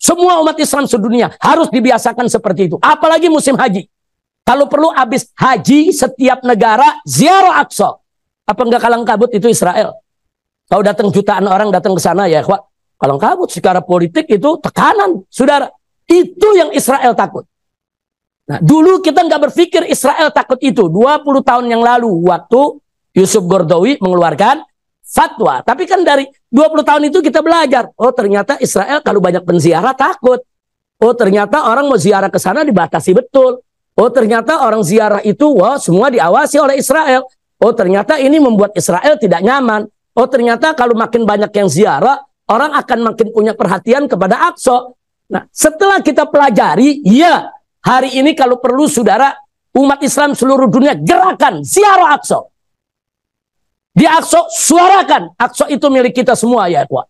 Semua umat Islam sedunia harus dibiasakan seperti itu. Apalagi musim haji. Kalau perlu habis haji setiap negara ziarah Aqsa. Apa enggak kalang kabut itu Israel? Kalau datang jutaan orang datang ke sana ya, Wak, kalang kabut secara politik itu tekanan, saudara. Itu yang Israel takut. Nah, dulu kita nggak berpikir Israel takut itu. 20 tahun yang lalu waktu Yusuf Gordowi mengeluarkan fatwa. Tapi kan dari 20 tahun itu kita belajar. Oh ternyata Israel kalau banyak penziarah takut. Oh ternyata orang mau ziarah ke sana dibatasi betul. Oh ternyata orang ziarah itu wah semua diawasi oleh Israel. Oh ternyata ini membuat Israel tidak nyaman. Oh ternyata kalau makin banyak yang ziarah orang akan makin punya perhatian kepada Aqsa. Nah setelah kita pelajari, ya hari ini kalau perlu saudara umat Islam seluruh dunia gerakan ziarah Aqsa. Di suarakan. Akso itu milik kita semua ya, Ikhwan.